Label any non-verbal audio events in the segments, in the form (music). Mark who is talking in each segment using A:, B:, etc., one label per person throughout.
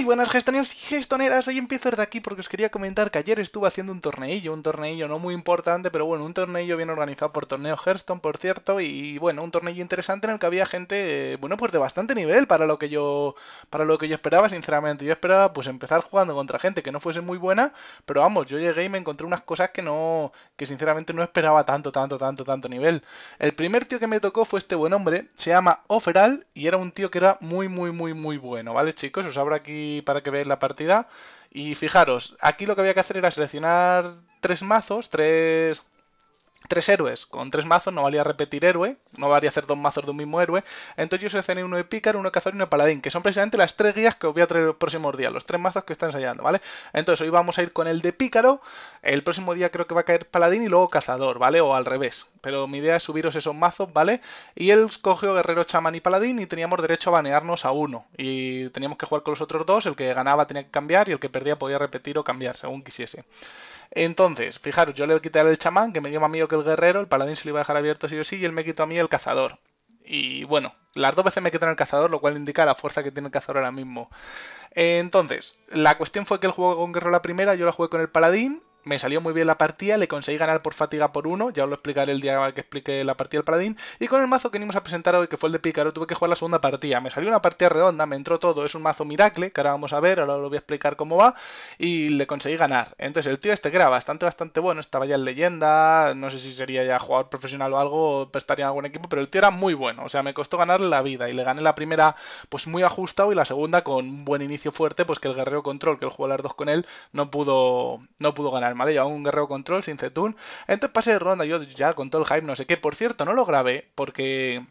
A: Y buenas gestoneros y gestoneras, hoy empiezo desde aquí porque os quería comentar que ayer estuve haciendo un torneillo, un torneillo no muy importante, pero bueno, un torneillo bien organizado por Torneo Hearthstone, por cierto, y bueno, un torneillo interesante en el que había gente, eh, bueno, pues de bastante nivel para lo que yo para lo que yo esperaba, sinceramente. Yo esperaba pues empezar jugando contra gente que no fuese muy buena, pero vamos, yo llegué y me encontré unas cosas que no que sinceramente no esperaba tanto, tanto, tanto, tanto nivel. El primer tío que me tocó fue este buen hombre, se llama Oferal y era un tío que era muy muy muy muy bueno, ¿vale, chicos? Os habrá aquí para que veáis la partida. Y fijaros, aquí lo que había que hacer era seleccionar tres mazos, tres tres héroes. Con tres mazos no valía repetir héroe, no valía hacer dos mazos de un mismo héroe. Entonces yo seleccioné uno de pícaro, uno de cazador y uno paladín, que son precisamente las tres guías que os voy a traer los próximos días, los tres mazos que está ensayando, ¿vale? Entonces hoy vamos a ir con el de pícaro, el próximo día creo que va a caer paladín y luego cazador, ¿vale? O al revés. Pero mi idea es subiros esos mazos, ¿vale? Y él cogió guerrero, chamán y paladín y teníamos derecho a banearnos a uno. Y teníamos que jugar con los otros dos, el que ganaba tenía que cambiar y el que perdía podía repetir o cambiar, según quisiese. Entonces, fijaros, yo le quité el chamán, que me llama más mío que el guerrero, el paladín se lo iba a dejar abierto sí o sí, y él me quitó a mí el cazador. Y bueno, las dos veces me quitaron el cazador, lo cual indica la fuerza que tiene el cazador ahora mismo. Entonces, la cuestión fue que el juego con guerrero la primera, yo la jugué con el paladín, me salió muy bien la partida, le conseguí ganar por fatiga por uno, ya os lo explicaré el día que explique la partida del paladín, y con el mazo que venimos a presentar hoy, que fue el de Pícaro, tuve que jugar la segunda partida, me salió una partida redonda, me entró todo, es un mazo miracle, que ahora vamos a ver, ahora lo voy a explicar cómo va, y le conseguí ganar. Entonces el tío este que era bastante, bastante bueno, estaba ya en leyenda, no sé si sería ya jugador profesional o algo, estaría en algún equipo, pero el tío era muy bueno, o sea, me costó ganarle la vida, y le gané la primera pues muy ajustado, y la segunda con un buen inicio fuerte, pues que el guerrero control, que el jugador las dos con él, no pudo, no pudo ganar. Yo a un guerrero control sin Zetun. Entonces pasé de ronda yo ya con todo el hype, no sé qué. Por cierto, no lo grabé porque...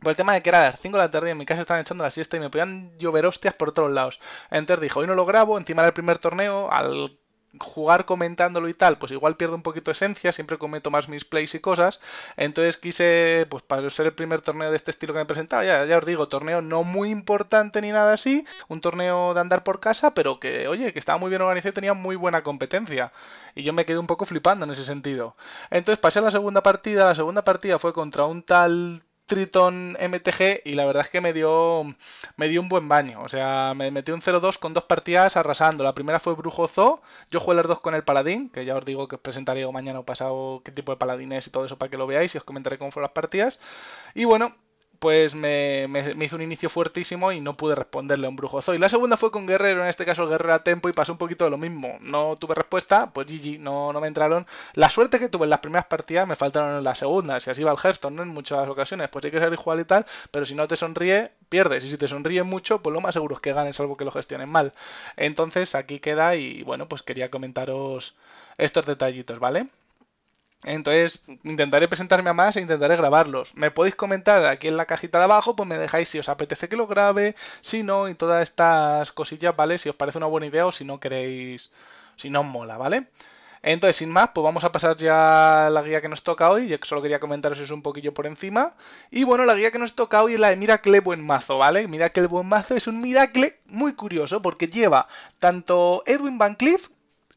A: Por el tema de que era las 5 de la tarde y en mi casa estaban echando la siesta y me podían llover hostias por todos lados. Entonces dijo, hoy no lo grabo, encima del primer torneo, al jugar comentándolo y tal, pues igual pierdo un poquito esencia, siempre cometo más mis plays y cosas. Entonces quise, pues para ser el primer torneo de este estilo que me presentaba, ya, ya os digo, torneo no muy importante ni nada así, un torneo de andar por casa, pero que, oye, que estaba muy bien organizado y tenía muy buena competencia. Y yo me quedé un poco flipando en ese sentido. Entonces pasé a la segunda partida, la segunda partida fue contra un tal Triton MTG y la verdad es que me dio, me dio un buen baño. O sea, me metí un 0-2 con dos partidas arrasando. La primera fue Brujo Zoo, yo jugué las dos con el Paladín, que ya os digo que os presentaré mañana o pasado qué tipo de paladín es y todo eso para que lo veáis y os comentaré cómo fueron las partidas. Y bueno, pues me, hizo un inicio fuertísimo y no pude responderle a un brujozo. Y la segunda fue con Guerrero, en este caso Guerrero a tempo, y pasó un poquito de lo mismo. No tuve respuesta, pues GG, no, no me entraron. La suerte que tuve en las primeras partidas me faltaron en las segundas. Si así va el Hearthstone, ¿no? En muchas ocasiones, pues hay que ser igual y tal, pero si no te sonríe, pierdes. Y si te sonríe mucho, pues lo más seguro es que ganes, algo que lo gestionen mal. Entonces aquí queda y bueno, pues quería comentaros estos detallitos, ¿vale? Entonces intentaré presentarme a más e intentaré grabarlos. Me podéis comentar aquí en la cajita de abajo, pues me dejáis si os apetece que lo grabe, si no, y todas estas cosillas, ¿vale? Si os parece una buena idea o si no queréis, si no os mola, ¿vale? Entonces, sin más, pues vamos a pasar ya a la guía que nos toca hoy. Yo solo quería comentaros eso un poquillo por encima. Y bueno, la guía que nos toca hoy es la de Miracle Buen Mazo, ¿vale? Miracle Buen Mazo es un Miracle muy curioso porque lleva tanto Edwin Van Cleef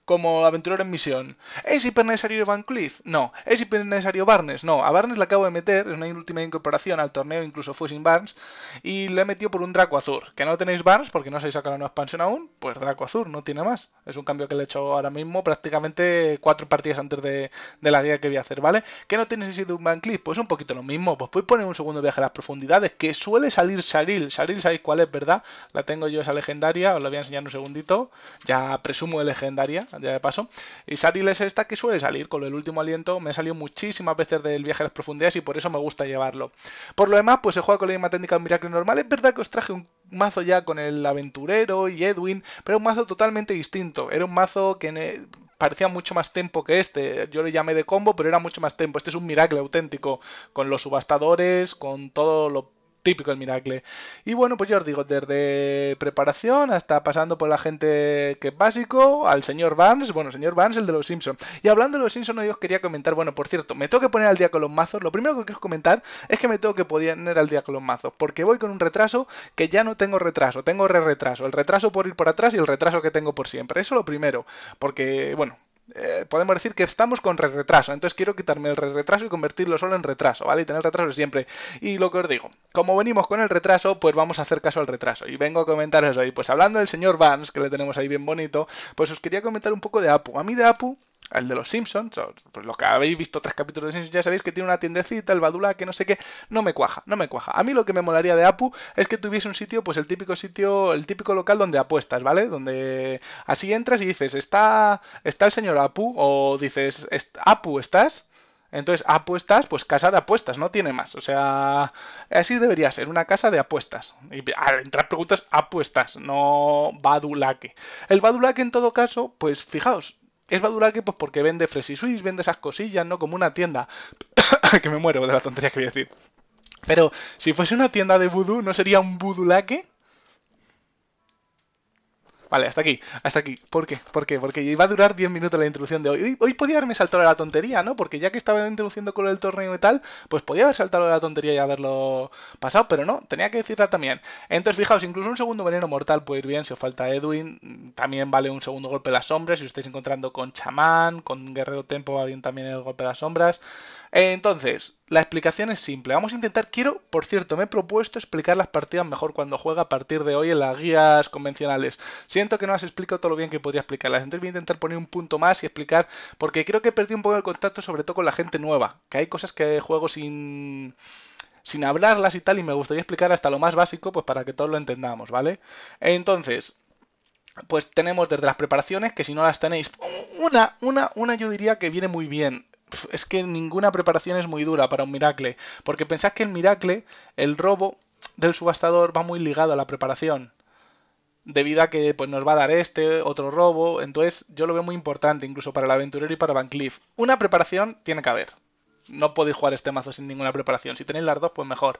A: como aventurero en misión. ¿Es necesario Van Cleef? No. ¿Es necesario Barnes? No. A Barnes le acabo de meter, es una última incorporación al torneo, incluso fue sin Barnes, y le he metido por un Draco Azur Que no tenéis Barnes porque no sabéis sacar una expansión aún, pues Draco Azul, no tiene más. Es un cambio que le he hecho ahora mismo prácticamente cuatro partidas antes de, de la guía que voy a hacer, ¿vale? ¿Que no tiene de un Van Cleef? Pues un poquito lo mismo. Pues voy a poner un segundo viaje a las profundidades, que suele salir Saril. Saril sabéis cuál es, ¿verdad? La tengo yo esa legendaria, os la voy a enseñar un segundito. Ya presumo de legendaria de paso. Y Saril es esta que suele salir con el último aliento. Me ha salido muchísimas veces del viaje a las profundidades y por eso me gusta llevarlo. Por lo demás, pues se juega con la misma técnica de un Miracle normal. Es verdad que os traje un mazo ya con el aventurero y Edwin, pero un mazo totalmente distinto. Era un mazo que parecía mucho más tempo que este. Yo lo llamé de combo, pero era mucho más tempo. Este es un miracle auténtico, con los subastadores, con todo lo típico el Miracle. Y bueno, pues yo os digo, desde preparación hasta pasando por la gente que es básico, al señor Barnes, bueno, señor Barnes, el de los Simpsons. Y hablando de los Simpsons, yo os quería comentar, bueno, por cierto, me tengo que poner al día con los mazos. Lo primero que quiero comentar es que me tengo que poner al día con los mazos, porque voy con un retraso que ya no tengo retraso, tengo re-retraso. El retraso por ir por atrás y el retraso que tengo por siempre. Eso lo primero, porque, bueno, eh, podemos decir que estamos con retraso. Entonces quiero quitarme el retraso y convertirlo solo en retraso, ¿vale? Y tener retraso siempre. Y lo que os digo, como venimos con el retraso, pues vamos a hacer caso al retraso. Y vengo a comentaros ahí, pues hablando del señor Vance, que le tenemos ahí bien bonito, pues os quería comentar un poco de Apu. A mí de Apu el de los Simpsons, pues los que habéis visto tres capítulos de Simpsons ya sabéis que tiene una tiendecita, el Badula, que no sé qué, no me cuaja, no me cuaja. A mí lo que me molaría de Apu es que tuviese un sitio, pues el típico sitio, el típico local donde apuestas, ¿vale? Donde así entras y dices, está, está el señor Apu, o dices, Apu, ¿estás? Entonces, apuestas, pues casa de apuestas, no tiene más. O sea, así debería ser, una casa de apuestas. Y al entrar preguntas, apuestas, no badulaque. El badulaque, en todo caso, pues fijaos, es Badulaque pues porque vende Fresi Swiss, vende esas cosillas, ¿no? Como una tienda. (coughs) que me muero de la tontería que voy a decir. Pero si fuese una tienda de vudú, ¿no sería un budulaque? Vale, hasta aquí, hasta aquí. ¿Por qué? ¿Por qué? Porque iba a durar 10 minutos la introducción de hoy. hoy. podía haberme saltado a la tontería, ¿no? Porque ya que estaba introduciendo con el torneo y tal, pues podía haber saltado a la tontería y haberlo pasado, pero no, tenía que decirla también. Entonces, fijaos, incluso un segundo veneno mortal puede ir bien si os falta Edwin. También vale un segundo golpe de las sombras. Si os estáis encontrando con chamán, con guerrero tempo, va bien también el golpe de las sombras. Entonces, la explicación es simple. Vamos a intentar, quiero, por cierto, me he propuesto explicar las partidas mejor cuando juega a partir de hoy en las guías convencionales. Si que no has explicado todo lo bien que podría explicarlas. Entonces voy a intentar poner un punto más y explicar, porque creo que perdí un poco el contacto, sobre todo con la gente nueva, que hay cosas que juego sin sin hablarlas y tal, y me gustaría explicar hasta lo más básico, pues para que todos lo entendamos, ¿vale? Entonces, pues tenemos desde las preparaciones, que si no las tenéis, una, una, una yo diría que viene muy bien. Es que ninguna preparación es muy dura para un miracle, porque pensáis que el miracle, el robo del subastador va muy ligado a la preparación. Debido a que pues, nos va a dar este, otro robo. Entonces, yo lo veo muy importante, incluso para el aventurero y para Van Cleef. Una preparación tiene que haber. No podéis jugar este mazo sin ninguna preparación. Si tenéis las dos, pues mejor.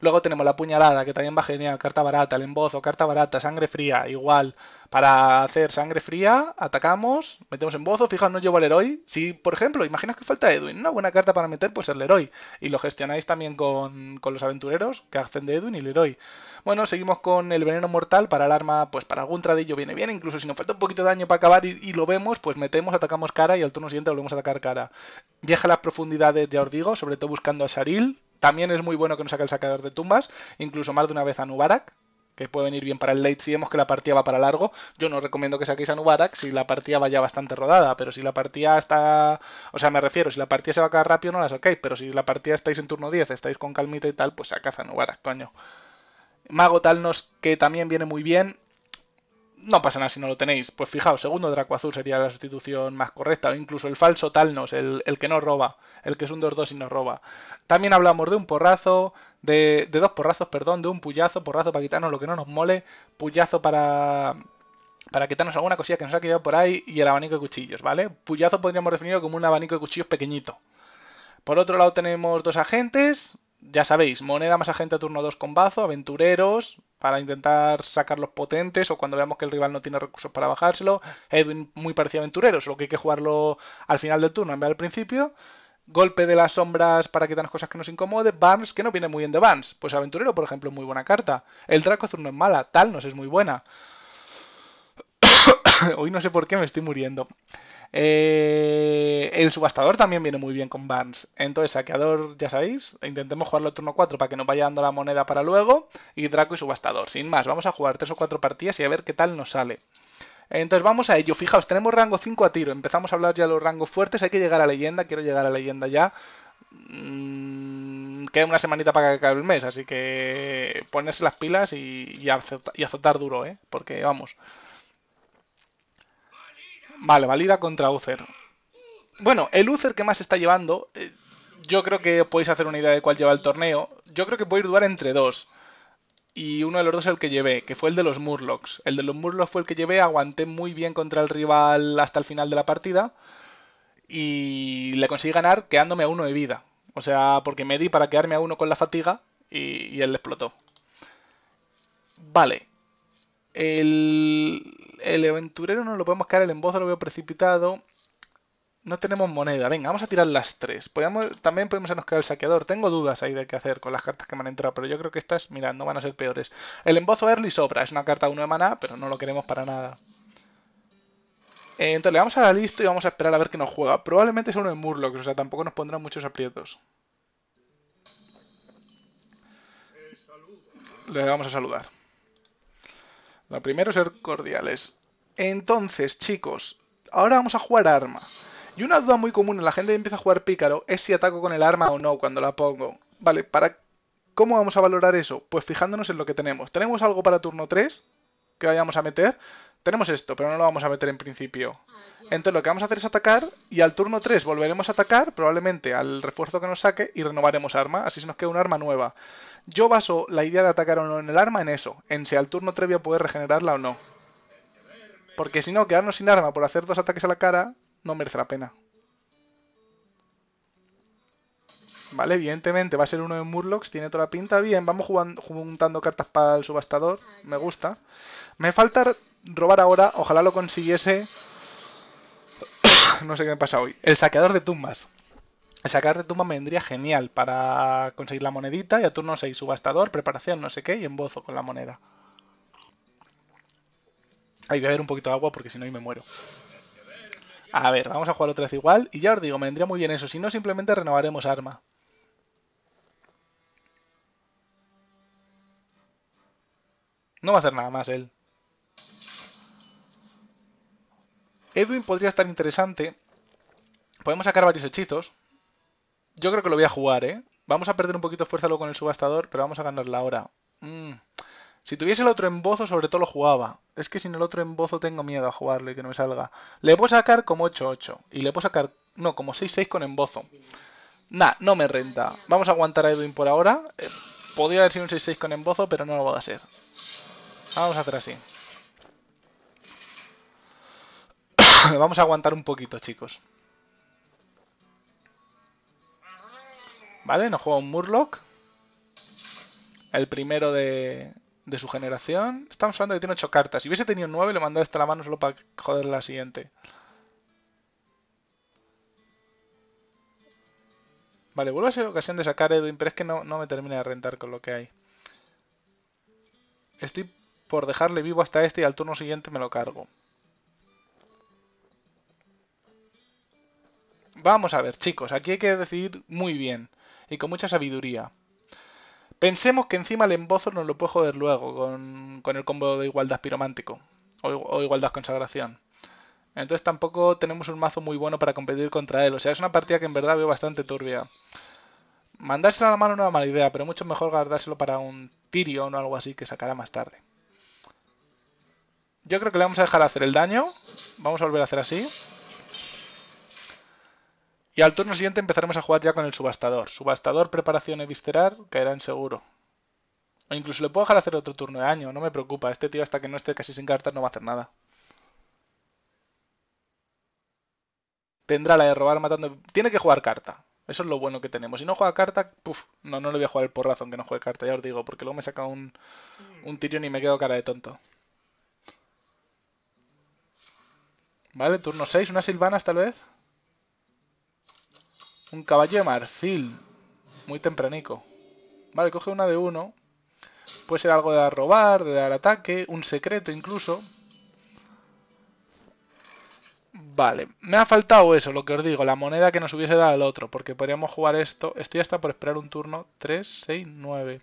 A: Luego tenemos la puñalada, que también va genial. Carta barata, el embozo, carta barata, sangre fría, igual. Para hacer sangre fría, atacamos, metemos en bozo, fijaos, no llevo al héroe. Si, por ejemplo, imaginaos que falta Edwin, una buena carta para meter, pues el Leroy. Y lo gestionáis también con, los aventureros que hacen de Edwin y el Leroy. Bueno, seguimos con el veneno mortal para el arma, pues para algún tradillo viene bien, incluso si nos falta un poquito de daño para acabar y, lo vemos, pues metemos, atacamos cara y al turno siguiente volvemos a atacar cara. Viaja a las profundidades, ya os digo, sobre todo buscando a Sharil, también es muy bueno que nos saque el sacador de tumbas, incluso más de una vez a Nubarak que puede venir bien para el late si vemos que la partida va para largo. Yo no recomiendo que saquéis a Nubarak si la partida vaya bastante rodada, pero si la partida está... O sea, me refiero, si la partida se va a acabar rápido no la saquéis, pero si la partida estáis en turno 10, estáis con calmita y tal, pues sacad a Nubarak, coño. Mago Talnos, que también viene muy bien no pasa nada si no lo tenéis. Pues fijaos, segundo Draco Azul sería la sustitución más correcta, o incluso el falso Talnos, el, el que no roba, el que es un 2-2 y no roba. También hablamos de un porrazo, de, de dos porrazos, perdón, de un puyazo, porrazo para quitarnos lo que no nos mole, puyazo para, para quitarnos alguna cosilla que nos ha quedado por ahí y el abanico de cuchillos, ¿vale? Puyazo podríamos definirlo como un abanico de cuchillos pequeñito. Por otro lado tenemos dos agentes, ya sabéis, moneda más agente a turno 2 con bazo, aventureros, para intentar sacar los potentes o cuando veamos que el rival no tiene recursos para bajárselo. Edwin muy parecido a aventureros, lo que hay que jugarlo al final del turno en vez del principio. Golpe de las sombras para las cosas que nos incomoden. Barnes, que no viene muy bien de Barnes. Pues Aventurero, por ejemplo, es muy buena carta. El traco no es mala. tal Talnos es muy buena. (coughs) Hoy no sé por qué me estoy muriendo. Eh, el subastador también viene muy bien con Barnes. Entonces, saqueador, ya sabéis, intentemos jugarlo el turno 4 para que nos vaya dando la moneda para luego. Y Draco y subastador. Sin más, vamos a jugar 3 o 4 partidas y a ver qué tal nos sale. Entonces vamos a ello. Fijaos, tenemos rango 5 a tiro. Empezamos a hablar ya de los rangos fuertes. Hay que llegar a leyenda. Quiero llegar a leyenda ya. Mm, queda una semanita para que acabe el mes. Así que ponerse las pilas y, y, y duro, ¿eh? Porque vamos. Vale, valida contra Uther. Bueno, el Uther que más está llevando, eh, yo creo que podéis hacer una idea de cuál lleva el torneo. Yo creo que puede durar entre dos. Y uno de los dos es el que llevé, que fue el de los Murlocs. El de los Murlocs fue el que llevé, aguanté muy bien contra el rival hasta el final de la partida. Y le conseguí ganar quedándome a uno de vida. O sea, porque me di para quedarme a uno con la fatiga y, y él explotó. Vale. El, el aventurero no lo podemos caer, el embozo lo veo precipitado. No tenemos moneda. Venga, vamos a tirar las tres. también podemos hacernos caer el saqueador. Tengo dudas ahí de qué hacer con las cartas que me han entrado, pero yo creo que estas, mira, no van a ser peores. El embozo early sobra. Es una carta 1 de maná, pero no lo queremos para nada. Eh, entonces le vamos a la lista y vamos a esperar a ver qué nos juega. Probablemente sea uno de Murlocs, o sea, tampoco nos pondrá muchos aprietos. Le vamos a saludar primero ser cordiales. Entonces, chicos, ahora vamos a jugar arma. Y una duda muy común en la gente que empieza a jugar pícaro es si ataco con el arma o no cuando la pongo. Vale, ¿para ¿cómo vamos a valorar eso? Pues fijándonos en lo que tenemos. Tenemos algo para turno 3 que vayamos a meter. Tenemos esto, pero no lo vamos a meter en principio. Entonces lo que vamos a hacer es atacar y al turno 3 volveremos a atacar, probablemente al refuerzo que nos saque y renovaremos arma. Así se nos queda un arma nueva. Yo baso la idea de atacar o no en el arma en eso, en si al turno previo poder regenerarla o no. Porque si no, quedarnos sin arma por hacer dos ataques a la cara no merece la pena. Vale, evidentemente va a ser uno de Murlocs, tiene toda la pinta. Bien, vamos juntando cartas para el subastador, me gusta. Me falta robar ahora, ojalá lo consiguiese... (coughs) no sé qué me pasa hoy. El saqueador de tumbas sacar de tumba me vendría genial para conseguir la monedita y a turno 6 subastador, preparación, no sé qué y embozo con la moneda. Ahí voy a ver un poquito de agua porque si no ahí me muero. A ver, vamos a jugar otra vez igual y ya os digo, me vendría muy bien eso, si no simplemente renovaremos arma. No va a hacer nada más él. Edwin podría estar interesante. Podemos sacar varios hechizos. Yo creo que lo voy a jugar, ¿eh? Vamos a perder un poquito de fuerza luego con el subastador, pero vamos a ganarla ahora. Mm. Si tuviese el otro embozo, sobre todo lo jugaba. Es que sin el otro embozo tengo miedo a jugarlo y que no me salga. Le puedo sacar como 8-8. Y le puedo sacar... No, como 6-6 con embozo. Nah, no me renta. Vamos a aguantar a Edwin por ahora. Eh, podría haber sido un 6-6 con embozo, pero no lo va a ser. Vamos a hacer así. (coughs) Vamos a aguantar un poquito, chicos. ¿Vale? Nos juega un Murloc. El primero de, su generación. Estamos hablando de que tiene 8 cartas. Si hubiese tenido 9, le mandaba esta la mano solo para joder la siguiente. Vale, vuelvo a ser ocasión de sacar a Edwin, pero es que no, no me termina de rentar con lo que hay. Estoy por dejarle vivo hasta este y al turno siguiente me lo cargo. Vamos a ver, chicos, aquí hay que decidir muy bien y con mucha sabiduría. Pensemos que encima el embozo nos lo puede joder luego con, el combo de igualdad piromántico o, o, igualdad consagración. Entonces tampoco tenemos un mazo muy bueno para competir contra él. O sea, es una partida que en verdad veo bastante turbia. Mandárselo a la mano no es una mala idea, pero mucho mejor guardárselo para un Tyrion o algo así que sacará más tarde. Yo creo que le vamos a dejar hacer el daño. Vamos a volver a hacer así. Y al turno siguiente empezaremos a jugar ya con el subastador. Subastador, preparación eviscerar, caerá en seguro. O incluso le puedo dejar hacer otro turno de año, no me preocupa. Este tío hasta que no esté casi sin cartas no va a hacer nada. Tendrá la de robar matando... Tiene que jugar carta. Eso es lo bueno que tenemos. Si no juega carta, puff, no, no le voy a jugar el porrazo que no juegue carta, ya os digo, porque luego me saca un, un tirón y me quedo cara de tonto. Vale, turno 6, una silvana tal vez un caballo de marfil, muy tempranico. Vale, coge una de uno. Puede ser algo de robar, de dar ataque, un secreto incluso. Vale, me ha faltado eso, lo que os digo, la moneda que nos hubiese dado el otro, porque podríamos jugar esto. estoy hasta por esperar un turno 3, 6, 9.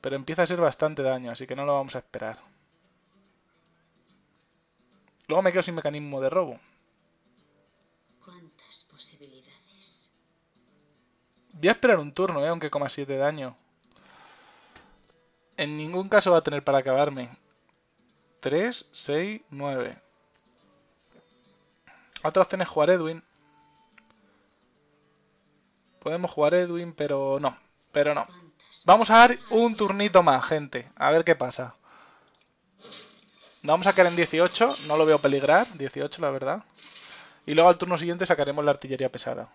A: Pero empieza a ser bastante daño, así que no lo vamos a esperar. Luego me quedo sin mecanismo de robo. Voy a esperar un turno, eh, aunque coma 7 daño. En ningún caso va a tener para acabarme. 3, 6, 9. Otra opción es jugar Edwin. Podemos jugar Edwin, pero no. Pero no. Vamos a dar un turnito más, gente. A ver qué pasa. Vamos a caer en 18. No lo veo peligrar. 18, la verdad. Y luego al turno siguiente sacaremos la artillería pesada.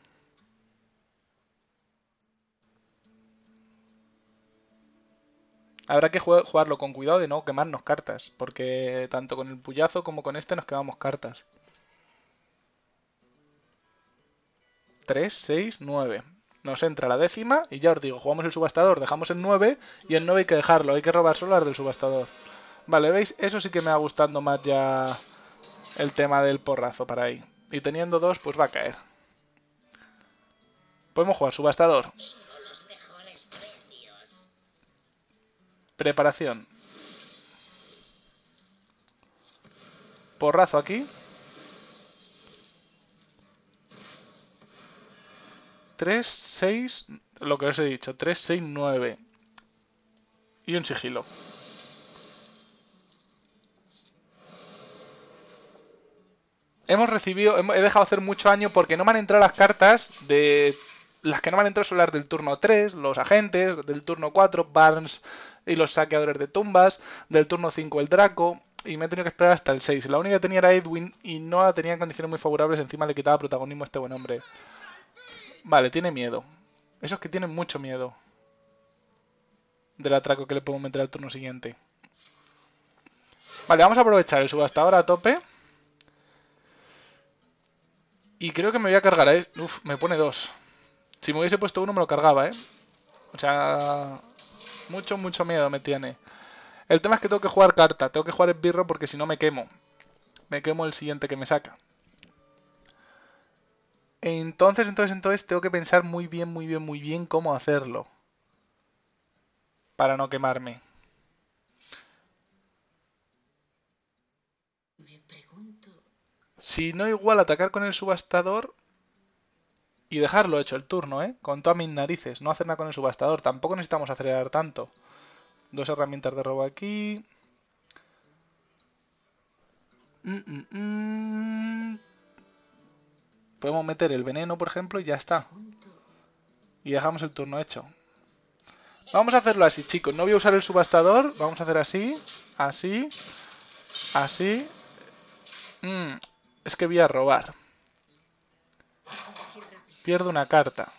A: habrá que jugarlo con cuidado de no quemarnos cartas, porque tanto con el puyazo como con este nos quemamos cartas. 3, 6, 9. Nos entra la décima y ya os digo, jugamos el subastador, dejamos el 9 y el 9 hay que dejarlo, hay que robar las del subastador. Vale, ¿veis? Eso sí que me va gustando más ya el tema del porrazo para ahí. Y teniendo dos, pues va a caer. Podemos jugar subastador. Preparación. Porrazo aquí. 3, 6, lo que os he dicho, 3, 6, 9. Y un sigilo. Hemos recibido, he dejado hacer mucho daño porque no me han entrado las cartas de las que no van a entrar son las del turno 3, los agentes, del turno 4, Barnes y los saqueadores de tumbas, del turno 5 el Draco, y me he tenido que esperar hasta el 6. La única que tenía era Edwin y no la tenía condiciones muy favorables, encima le quitaba protagonismo a este buen hombre. Vale, tiene miedo. Esos que tienen mucho miedo del atraco que le podemos meter al turno siguiente. Vale, vamos a aprovechar el subastador a tope. Y creo que me voy a cargar a este. Uf, me pone dos. Si me hubiese puesto uno me lo cargaba, ¿eh? O sea, mucho, mucho miedo me tiene. El tema es que tengo que jugar carta, tengo que jugar el birro porque si no me quemo. Me quemo el siguiente que me saca. Entonces, entonces, entonces tengo que pensar muy bien, muy bien, muy bien cómo hacerlo. Para no quemarme. Si no igual atacar con el subastador, y dejarlo hecho el turno, ¿eh? Con todas mis narices. No hacer nada con el subastador. Tampoco necesitamos acelerar tanto. Dos herramientas de robo aquí. Mm, mm, mm. Podemos meter el veneno, por ejemplo, y ya está. Y dejamos el turno hecho. Vamos a hacerlo así, chicos. No voy a usar el subastador. Vamos a hacer así, así, así. es que voy a robar. Pierdo una carta.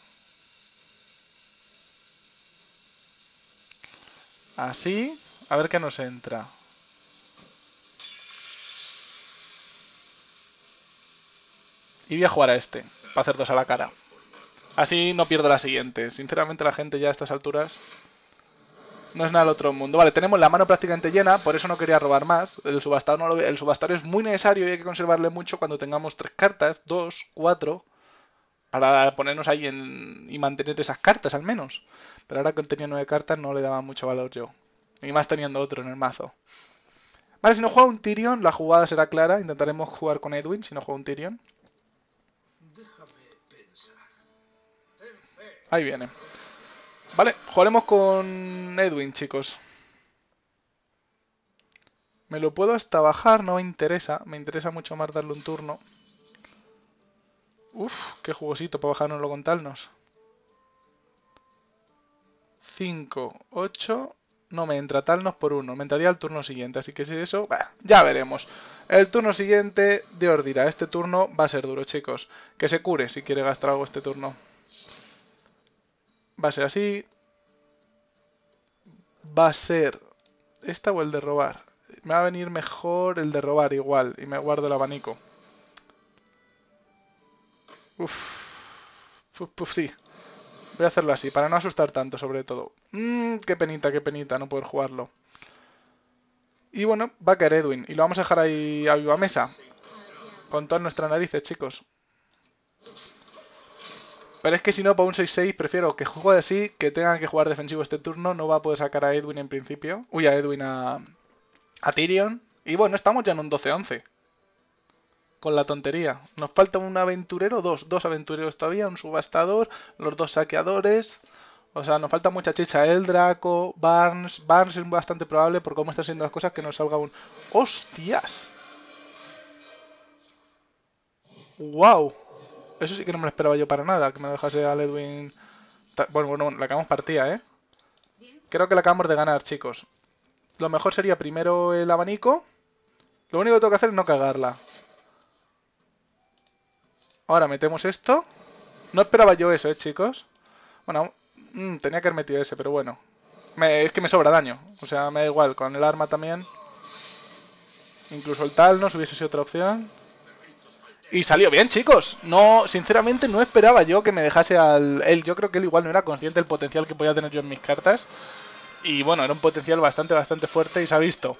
A: Así, a ver qué nos entra. Y voy a jugar a este, para hacer dos a la cara. Así no pierdo la siguiente. Sinceramente la gente ya a estas alturas no es nada del otro mundo. Vale, tenemos la mano prácticamente llena, por eso no quería robar más. El subastador, no el subastador es muy necesario y hay que conservarle mucho cuando tengamos tres cartas, dos, cuatro para ponernos ahí y mantener esas cartas al menos. Pero ahora que tenía nueve cartas no le daba mucho valor yo. Y más teniendo otro en el mazo. Vale, si no juega un Tyrion, la jugada será clara. Intentaremos jugar con Edwin si no juega un Tyrion. Ahí viene. Vale, jugaremos con Edwin, chicos. Me lo puedo hasta bajar, no me interesa. Me interesa mucho más darle un turno. Uf, qué jugosito para bajárnoslo talnos. 5, 8... No me entra Talnos por 1. Me entraría el turno siguiente. Así que si eso... ya veremos. El turno siguiente de Ordira. Este turno va a ser duro, chicos. Que se cure si quiere gastar algo este turno. Va a ser así. Va a ser... ¿Esta o el de robar? Me va a venir mejor el de robar igual. Y me guardo el abanico. Uf. uf, sí. Voy a hacerlo así, para no asustar tanto, sobre todo. Mmm, qué penita, qué penita, no poder jugarlo. Y bueno, va a caer Edwin. Y lo vamos a dejar ahí a viva mesa. Con todas nuestras narices, chicos. Pero es que si no, para un 6-6 prefiero que juegue así, que tengan que jugar defensivo este turno. No va a poder sacar a Edwin en principio. Uy, a Edwin a, a Tyrion. Y bueno, estamos ya en un 12-11 con la tontería. Nos falta un aventurero, dos, dos aventureros todavía, un subastador, los dos saqueadores. O sea, nos falta mucha chicha. El Draco, Barnes. Barnes es bastante probable por cómo están siendo las cosas que nos salga un. ¡Hostias! ¡Wow! Eso sí que no me lo esperaba yo para nada, que me dejase a Edwin. Bueno, bueno, la acabamos partida, ¿eh? Creo que la acabamos de ganar, chicos. Lo mejor sería primero el abanico. Lo único que tengo que hacer es no cagarla. Ahora metemos esto. No esperaba yo eso, ¿eh, chicos? Bueno, mm, tenía que haber metido ese, pero bueno. es que me sobra daño. O sea, me da igual. Con el arma también. Incluso el tal se hubiese sido otra opción. Y salió bien, chicos. No, sinceramente no esperaba yo que me dejase al él. Yo creo que él igual no era consciente del potencial que podía tener yo en mis cartas. Y bueno, era un potencial bastante, bastante fuerte y se ha visto.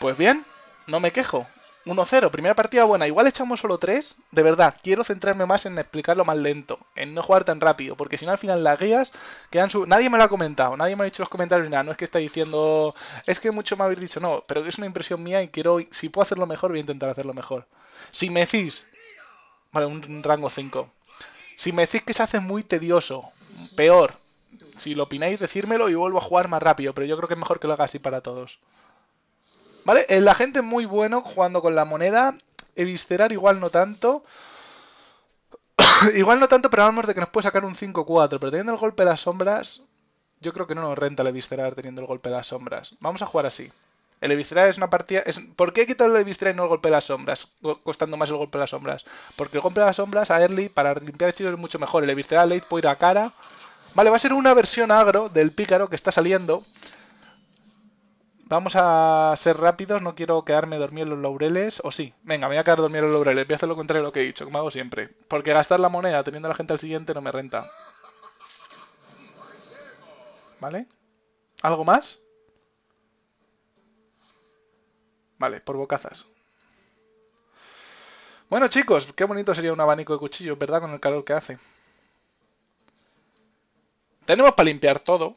A: Pues bien, no me quejo. 1-0, primera partida buena. Igual echamos solo 3. De verdad, quiero centrarme más en explicarlo más lento, en no jugar tan rápido, porque si no al final las guías quedan Nadie me lo ha comentado, nadie me ha dicho los comentarios nada. No es que esté diciendo, es que mucho me habéis dicho, no, pero es una impresión mía y quiero, si puedo hacerlo mejor, voy a intentar hacerlo mejor. Si me decís, vale, un rango 5. Si me decís que se hace muy tedioso, peor, si lo opináis, decírmelo y vuelvo a jugar más rápido, pero yo creo que es mejor que lo haga así para todos. ¿Vale? El eh, agente muy bueno jugando con la moneda. Eviscerar eh, igual no tanto. (coughs) igual no tanto, pero hablamos de que nos puede sacar un 5-4. Pero teniendo el golpe de las sombras, yo creo que no nos renta el eviscerar teniendo el golpe de las sombras. Vamos a jugar así. El eviscerar es una partida... Es... ¿Por qué he quitado el eviscerar y no el golpe de las sombras? Costando más el golpe de las sombras. Porque el golpe de las sombras a early para limpiar hechizos es mucho mejor. El eviscerar late puede ir a cara. Vale, va a ser una versión agro del pícaro que está saliendo. Vamos a ser rápidos, no quiero quedarme dormido en los laureles. O sí, venga, me voy a quedar dormido en los laureles. Voy a hacer lo contrario de lo que he dicho, como hago siempre. Porque gastar la moneda teniendo a la gente al siguiente no me renta. ¿Vale? ¿Algo más? Vale, por bocazas. Bueno, chicos, qué bonito sería un abanico de cuchillos, ¿verdad? Con el calor que hace. Tenemos para limpiar todo.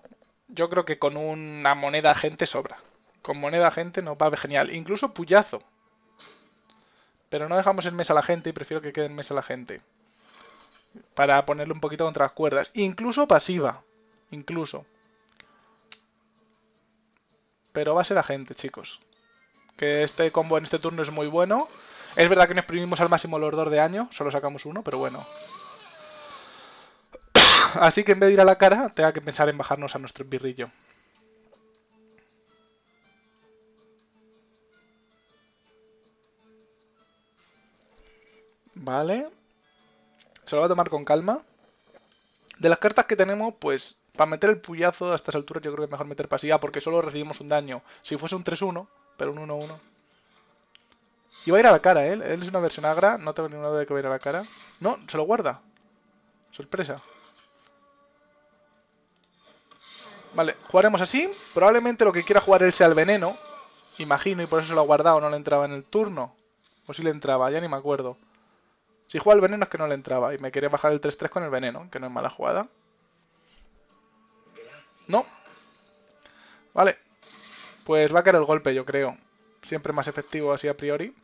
A: Yo creo que con una moneda gente sobra. Con moneda gente no va genial. Incluso puyazo. Pero no dejamos en mesa a la gente y prefiero que quede en mesa la gente. Para ponerle un poquito contra las cuerdas. Incluso pasiva. Incluso. Pero va a ser gente, chicos. Que este combo en este turno es muy bueno. Es verdad que no exprimimos al máximo los dos de año. Solo sacamos uno, pero bueno. (coughs) Así que en vez de ir a la cara, tenga que pensar en bajarnos a nuestro birrillo. ¿Vale? Se lo va a tomar con calma. De las cartas que tenemos, pues para meter el puyazo a estas alturas yo creo que es mejor meter pasiva porque solo recibimos un daño. Si fuese un 3-1, pero un 1-1. Y va a ir a la cara, ¿eh? Él es una versión agra, no tengo ninguna duda de que va a ir a la cara. No, se lo guarda. Sorpresa. Vale, jugaremos así. Probablemente lo que quiera jugar él sea el veneno. Imagino, y por eso se lo ha guardado, no le entraba en el turno. O si le entraba, ya ni me acuerdo. Si jugaba el veneno es que no le entraba y me quería bajar el 3-3 con el veneno, que no es mala jugada. No. Vale. Pues va a caer el golpe, yo creo. Siempre más efectivo así a priori.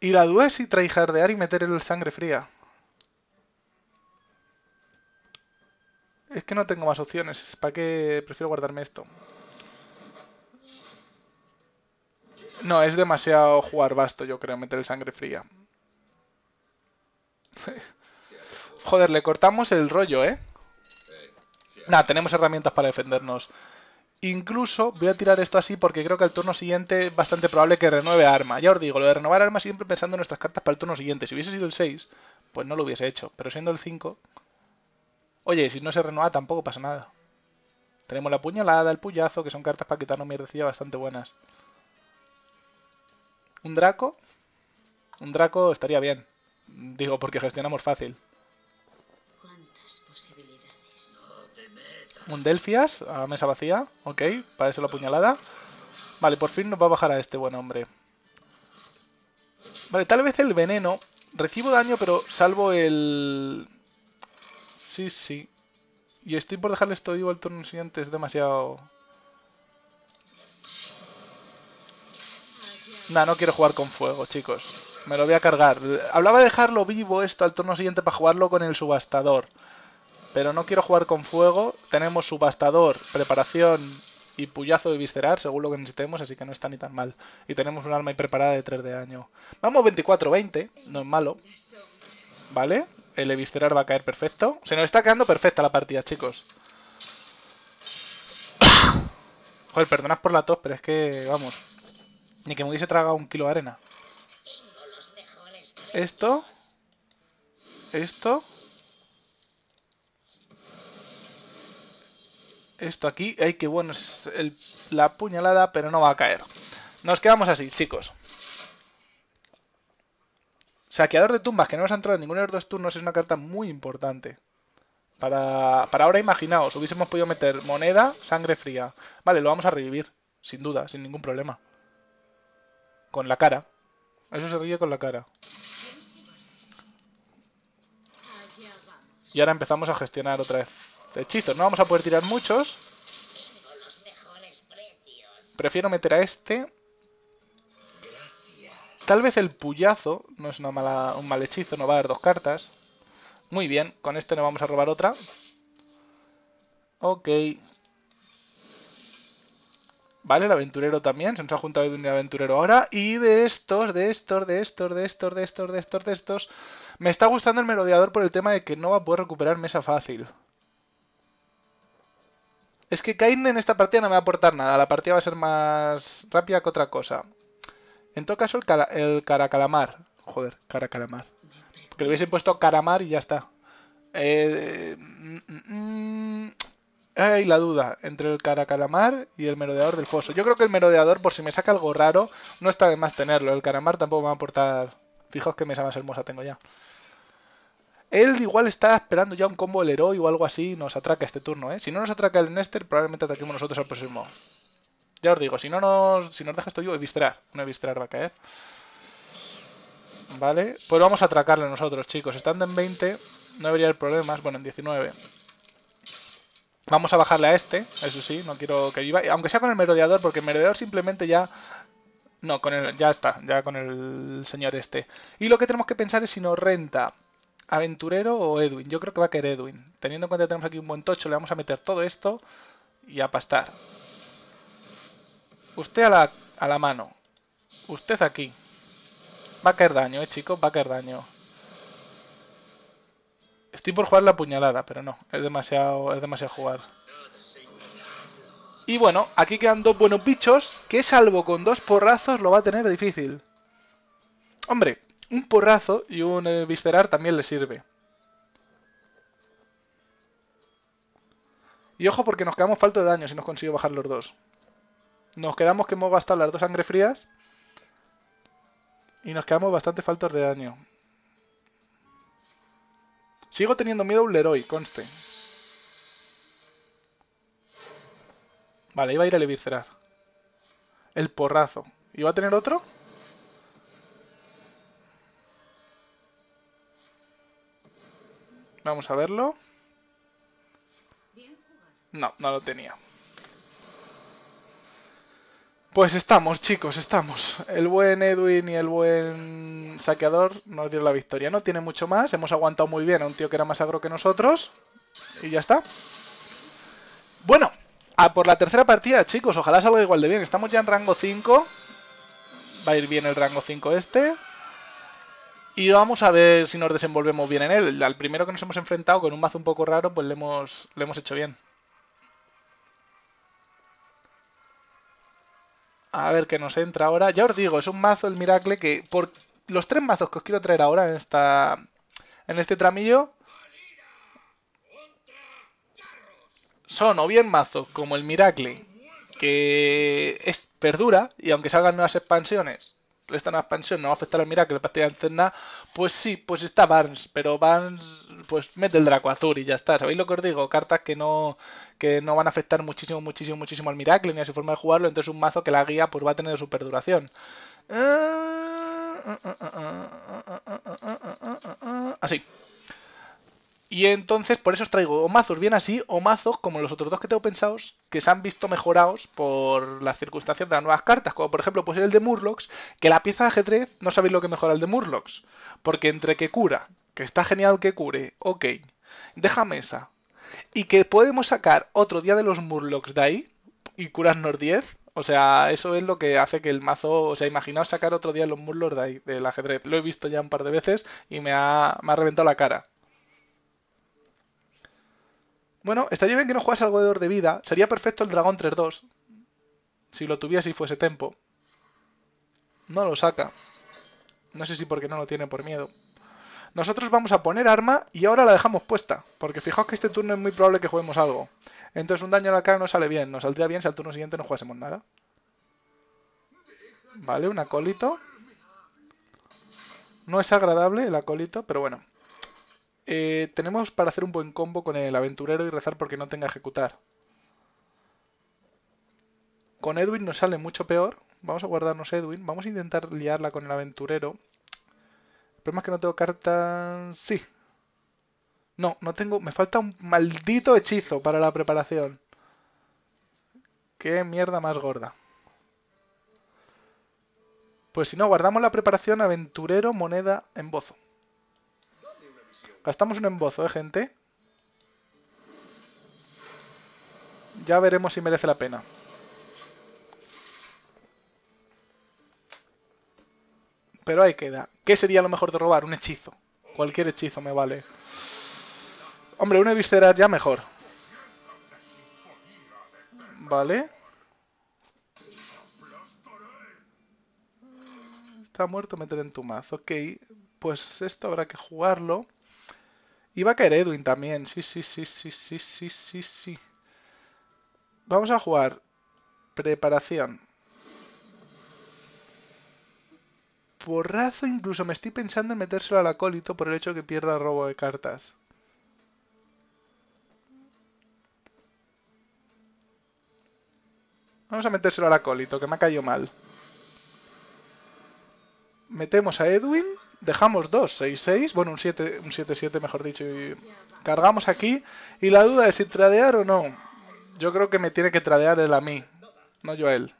A: Y la duda y si traijardear y meter el sangre fría. Es que no tengo más opciones. ¿Para qué prefiero guardarme esto? No, es demasiado jugar basto, yo creo, meter el sangre fría. (laughs) Joder, le cortamos el rollo, ¿eh? Nada, tenemos herramientas para defendernos. Incluso voy a tirar esto así porque creo que al turno siguiente es bastante probable que renueve arma. Ya os digo, lo de renovar arma siempre pensando en nuestras cartas para el turno siguiente. Si hubiese sido el 6, pues no lo hubiese hecho. Pero siendo el 5... Oye, si no se renueva tampoco pasa nada. Tenemos la puñalada, el puyazo, que son cartas para quitarnos mierdecilla bastante buenas. ¿Un Draco? Un Draco estaría bien. Digo, porque gestionamos fácil. ¿Cuántas Un a mesa vacía. Ok, para eso la puñalada. Vale, por fin nos va a bajar a este buen hombre. Vale, tal vez el veneno. Recibo daño, pero salvo el... Sí, sí. Y estoy por dejarle esto vivo al turno siguiente. Es demasiado... Nah, no quiero jugar con fuego, chicos. Me lo voy a cargar. Hablaba de dejarlo vivo esto al turno siguiente para jugarlo con el subastador. Pero no quiero jugar con fuego. Tenemos subastador, preparación y puyazo de viscerar, según lo que necesitemos, así que no está ni tan mal. Y tenemos un arma y preparada de 3 de daño. Vamos 24-20, no es malo. ¿Vale? El eviscerar va a caer perfecto. Se nos está quedando perfecta la partida, chicos. (coughs) Joder, perdonad por la tos, pero es que, vamos, ni que me hubiese tragado un kilo de arena esto, esto, esto aquí. Ay, qué bueno es la puñalada, pero no va a caer. Nos quedamos así, chicos. Saqueador de tumbas, que no nos ha entrado en ninguno de los dos turnos, es una carta muy importante. Para, para ahora, imaginaos, hubiésemos podido meter moneda, sangre fría. Vale, lo vamos a revivir, sin duda, sin ningún problema. Con la cara. Eso se ríe con la cara. Y ahora empezamos a gestionar otra vez hechizos. No vamos a poder tirar muchos. Prefiero meter a este. Tal vez el puyazo no es mala, un mal hechizo, no va a dar dos cartas. Muy bien, con este no vamos a robar otra. Ok. ¿Vale? El aventurero también, se nos ha juntado un aventurero ahora. Y de estos, de estos, de estos, de estos, de estos, de estos, de estos. Me está gustando el merodeador por el tema de que no va a poder recuperar mesa fácil. Es que Kain en esta partida no me va a aportar nada. La partida va a ser más rápida que otra cosa. En todo caso, el, cara, caracalamar. Joder, caracalamar. Porque le hubiese puesto caramar y ya está. Eh, Mmm hay la duda entre el caracalamar y el merodeador del foso. Yo creo que el merodeador, por si me saca algo raro, no está de más tenerlo. El caramar tampoco me va a aportar. Fijaos que mesa más hermosa tengo ya. Él igual está esperando ya un combo del héroe o algo así nos atraca este turno, ¿eh? Si no nos atraca el Nester, probablemente ataquemos nosotros al próximo. Ya os digo, si no nos, si nos deja esto yo, Evistrar. No Evistrar va a caer. Vale, pues vamos a atracarle nosotros, chicos. Estando en 20, no debería haber problemas. Bueno, en 19. Vamos a bajarle a este, eso sí, no quiero que viva. Aunque sea con el merodeador, porque el merodeador simplemente ya... No, con el, ya está, ya con el señor este. Y lo que tenemos que pensar es si nos renta aventurero o Edwin. Yo creo que va a querer Edwin. Teniendo en cuenta que tenemos aquí un buen tocho, le vamos a meter todo esto y a pastar. Usted a la, a la mano. Usted aquí. Va a caer daño, eh, chicos, va a caer daño. Estoy por jugar la puñalada, pero no, es demasiado, es demasiado jugar. Y bueno, aquí quedan dos buenos bichos, que salvo con dos porrazos lo va a tener difícil. Hombre, un porrazo y un eh, viscerar también le sirve. Y ojo porque nos quedamos falto de daño si nos consigo bajar los dos. Nos quedamos que hemos gastado las dos sangre frías. Y nos quedamos bastante faltos de daño. Sigo teniendo miedo a un Leroy, conste. Vale, iba a ir a levicerar. El porrazo. ¿Iba va a tener otro? Vamos a verlo. No, no lo tenía. Pues estamos, chicos, estamos. El buen Edwin y el buen saqueador nos dieron la victoria. No tiene mucho más. Hemos aguantado muy bien a un tío que era más agro que nosotros. Y ya está. Bueno, a por la tercera partida, chicos. Ojalá salga igual de bien. Estamos ya en rango 5. Va a ir bien el rango 5 este. Y vamos a ver si nos desenvolvemos bien en él. Al primero que nos hemos enfrentado con un mazo un poco raro, pues le hemos, le hemos hecho bien. A ver qué nos entra ahora. Ya os digo, es un mazo el Miracle que por los tres mazos que os quiero traer ahora en esta en este tramillo son o bien mazos como el Miracle que es perdura y aunque salgan nuevas expansiones esta nueva expansión no va a afectar al Miracle de nada, pues sí, pues está Barnes, pero Barnes pues mete el Draco Azul y ya está, ¿sabéis lo que os digo? Cartas que no, que no van a afectar muchísimo, muchísimo, muchísimo al Miracle ni a su forma de jugarlo, entonces un mazo que la guía pues va a tener super duración. Así. Y entonces por eso os traigo o mazos bien así o mazos como los otros dos que tengo pensados que se han visto mejorados por las circunstancias de las nuevas cartas. Como por ejemplo pues el de Murlocs, que la pieza de ajedrez no sabéis lo que mejora el de Murlocs. Porque entre que cura, que está genial que cure, ok, deja mesa. Y que podemos sacar otro día de los Murlocs de ahí y curarnos 10. O sea, eso es lo que hace que el mazo. O sea, imaginaos sacar otro día los Murlocs de ahí, del ajedrez. Lo he visto ya un par de veces y me ha, me ha reventado la cara. Bueno, estaría bien que no algo de de vida. Sería perfecto el dragón 3-2. Si lo tuviese y fuese tempo. No lo saca. No sé si porque no lo tiene por miedo. Nosotros vamos a poner arma y ahora la dejamos puesta. Porque fijaos que este turno es muy probable que juguemos algo. Entonces un daño a la cara no sale bien. Nos saldría bien si al turno siguiente no jugásemos nada. Vale, un acólito. No es agradable el acólito, pero bueno. Eh, tenemos para hacer un buen combo con el aventurero y rezar porque no tenga ejecutar. Con Edwin nos sale mucho peor. Vamos a guardarnos Edwin. Vamos a intentar liarla con el aventurero. El problema es que no tengo cartas... Sí. No, no tengo... Me falta un maldito hechizo para la preparación. Qué mierda más gorda. Pues si no, guardamos la preparación aventurero, moneda, bozo Gastamos un embozo, ¿eh, gente? Ya veremos si merece la pena. Pero ahí queda. ¿Qué sería lo mejor de robar? Un hechizo. Cualquier hechizo me vale. Hombre, una visceral ya mejor. Vale. Está muerto meter en tu mazo. Ok. Pues esto habrá que jugarlo. Iba a caer Edwin también. Sí, sí, sí, sí, sí, sí, sí, sí. Vamos a jugar. Preparación. Porrazo, incluso me estoy pensando en metérselo al acólito por el hecho de que pierda el robo de cartas. Vamos a metérselo al acólito, que me ha caído mal. Metemos a Edwin dejamos 2, 6, 6, bueno, un 7, un 7, mejor dicho, y cargamos aquí. Y la duda es si tradear o no. Yo creo que me tiene que tradear él a mí, no yo a él.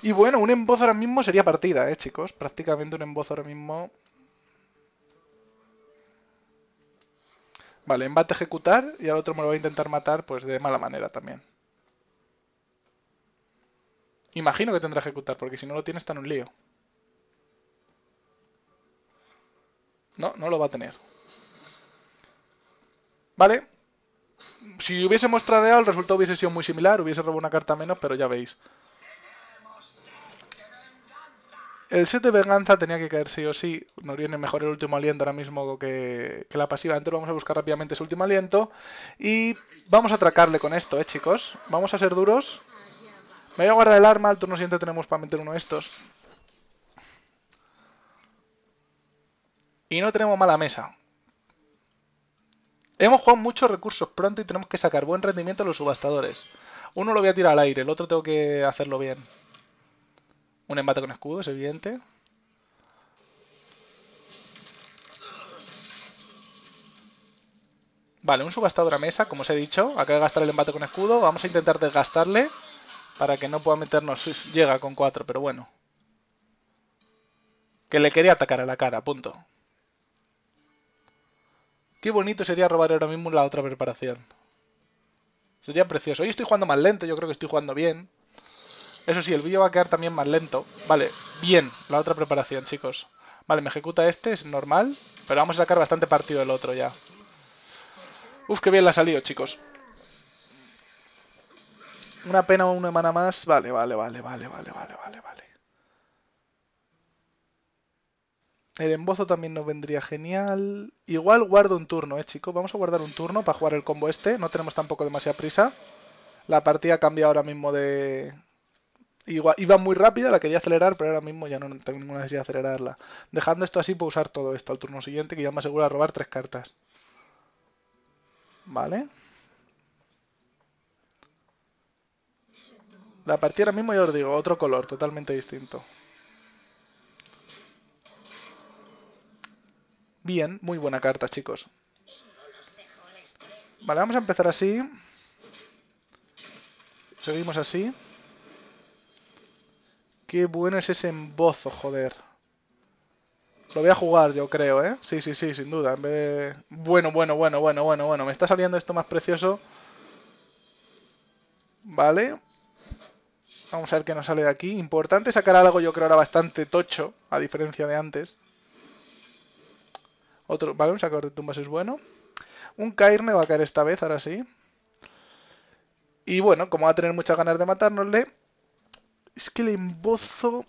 A: Y bueno, un embozo ahora mismo sería partida, ¿eh, chicos? Prácticamente un embozo ahora mismo. Vale, embate ejecutar y al otro me lo va a intentar matar pues de mala manera también. Imagino que tendrá ejecutar porque si no lo tiene está en un lío. No, no lo va a tener. ¿Vale? Si hubiésemos tradeado, el resultado hubiese sido muy similar, hubiese robado una carta menos, pero ya veis. El set de venganza tenía que caer sí o sí. Nos viene mejor el último aliento ahora mismo que, que la pasiva. Entonces vamos a buscar rápidamente su último aliento. Y vamos a atracarle con esto, ¿eh, chicos? Vamos a ser duros. Me voy a guardar el arma. Al turno siguiente tenemos para meter uno de estos. Y no tenemos mala mesa. Hemos jugado muchos recursos pronto y tenemos que sacar buen rendimiento a los subastadores. Uno lo voy a tirar al aire, el otro tengo que hacerlo bien. Un embate con escudo, es evidente. Vale, un subastador a mesa, como os he dicho. Acaba de gastar el embate con escudo. Vamos a intentar desgastarle para que no pueda meternos. Llega con 4, pero bueno. Que le quería atacar a la cara, punto. Qué bonito sería robar ahora mismo la otra preparación. Sería precioso. Hoy estoy jugando más lento, yo creo que estoy jugando bien. Eso sí, el vídeo va a quedar también más lento. Vale, bien, la otra preparación, chicos. Vale, me ejecuta este, es normal. Pero vamos a sacar bastante partido del otro ya. Uf, qué bien la ha salido, chicos. Una pena o una mana más. Vale, vale, vale, vale, vale, vale, vale, vale. El embozo también nos vendría genial. Igual guardo un turno, eh, chicos. Vamos a guardar un turno para jugar el combo este. No tenemos tampoco demasiada prisa. La partida cambia ahora mismo de... Igual, iba muy rápida, la quería acelerar, pero ahora mismo ya no tengo ninguna necesidad de acelerarla. Dejando esto así, puedo usar todo esto al turno siguiente, que ya me asegura robar tres cartas. Vale. La partida ahora mismo ya os digo, otro color, totalmente distinto. Bien, muy buena carta, chicos. Vale, vamos a empezar así. Seguimos así. Qué bueno es ese embozo, joder. Lo voy a jugar, yo creo, ¿eh? Sí, sí, sí, sin duda. Bueno, bueno, bueno, bueno, bueno, bueno. Me está saliendo esto más precioso. Vale. Vamos a ver qué nos sale de aquí. Importante sacar algo, yo creo, ahora bastante tocho, a diferencia de antes. Otro, vale, un sacador de tumbas es bueno. Un me va a caer esta vez, ahora sí. Y bueno, como va a tener muchas ganas de matárnosle, es que el embozo...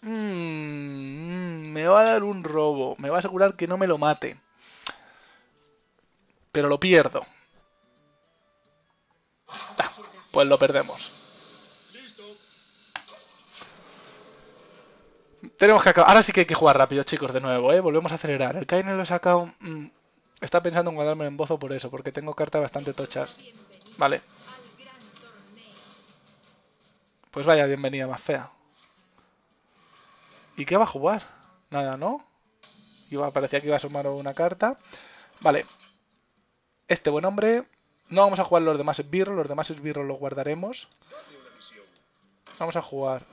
A: Mm, me va a dar un robo. Me va a asegurar que no me lo mate. Pero lo pierdo. Ah, pues lo perdemos. Tenemos que Ahora sí que hay que jugar rápido, chicos, de nuevo, ¿eh? Volvemos a acelerar. El Kainer lo he sacado. Mm, está pensando en guardarme en bozo por eso, porque tengo cartas bastante tochas. Vale. Pues vaya bienvenida más fea. ¿Y qué va a jugar? Nada, ¿no? Iba, parecía que iba a sumar una carta. Vale. Este buen hombre. No vamos a jugar los demás esbirros. Los demás esbirros los guardaremos. Vamos a jugar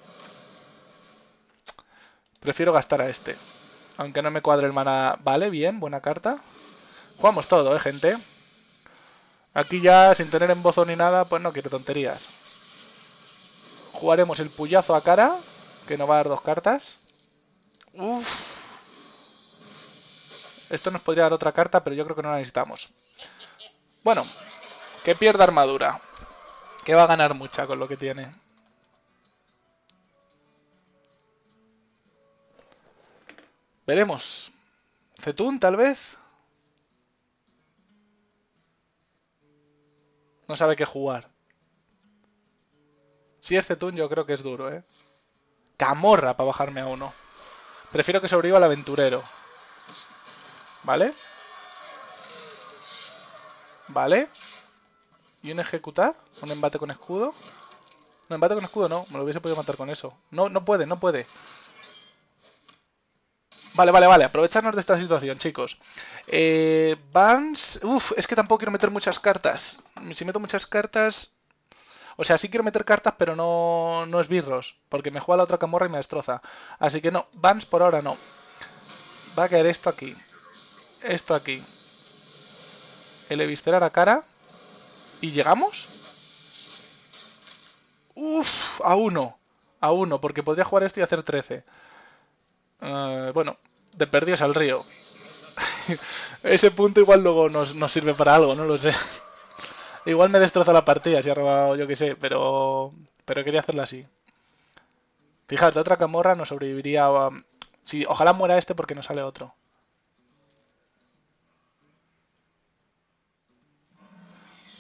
A: Prefiero gastar a este. Aunque no me cuadre el mana... Vale, bien, buena carta. Jugamos todo, ¿eh, gente? Aquí ya, sin tener embozo ni nada, pues no quiero tonterías. Jugaremos el puyazo a cara, que nos va a dar dos cartas. Uf. Esto nos podría dar otra carta, pero yo creo que no la necesitamos. Bueno, que pierda armadura. Que va a ganar mucha con lo que tiene. Veremos. Cetun, tal vez. No sabe qué jugar. Si es Cetun, yo creo que es duro, ¿eh? Camorra para bajarme a uno. Prefiero que sobreviva el aventurero. ¿Vale? ¿Vale? ¿Y un ejecutar? ¿Un embate con escudo? No, embate con escudo no. Me lo hubiese podido matar con eso. No, no puede, no puede. Vale, vale, vale. Aprovecharnos de esta situación, chicos. Eh, Vans. Uf, es que tampoco quiero meter muchas cartas. Si meto muchas cartas. O sea, sí quiero meter cartas, pero no, no es birros. Porque me juega la otra camorra y me destroza. Así que no, Bans por ahora no. Va a caer esto aquí. Esto aquí. El eviscerar a cara. ¿Y llegamos? Uf, a uno. A uno, porque podría jugar esto y hacer 13. Eh, bueno, de perdidos al río. (laughs) Ese punto igual luego nos, sirve para algo, no lo sé. igual me destroza la partida si ha robado, yo qué sé, pero, pero quería hacerla así. Fijaros, de otra camorra no sobreviviría um, si ojalá muera este porque no sale otro.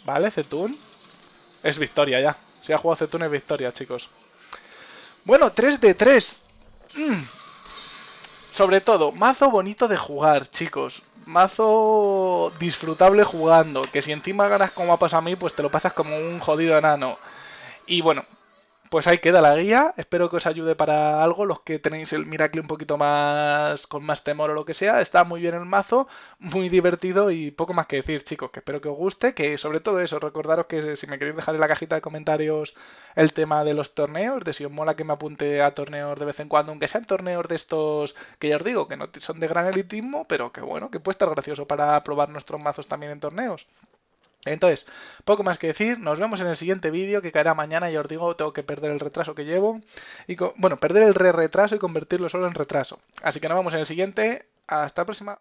A: Vale, Zetun. Es victoria ya. Si ha jugado Zetun es victoria, chicos. Bueno, 3 de 3. Sobre todo, mazo bonito de jugar, chicos. Mazo disfrutable jugando. Que si encima ganas como ha pasado a mí, pues te lo pasas como un jodido enano. Y bueno, pues ahí queda la guía. Espero que os ayude para algo. Los que tenéis el Miracle un poquito más con más temor o lo que sea, está muy bien el mazo, muy divertido y poco más que decir, chicos. Que espero que os guste. Que sobre todo eso, recordaros que si me queréis dejar en la cajita de comentarios el tema de los torneos, de si os mola que me apunte a torneos de vez en cuando, aunque sean torneos de estos que ya os digo, que no son de gran elitismo, pero que bueno, que puede estar gracioso para probar nuestros mazos también en torneos. Entonces, poco más que decir, nos vemos en el siguiente vídeo que caerá mañana, y os digo, tengo que perder el retraso que llevo, y bueno, perder el re-retraso y convertirlo solo en retraso. Así que nos vemos en el siguiente, hasta la próxima.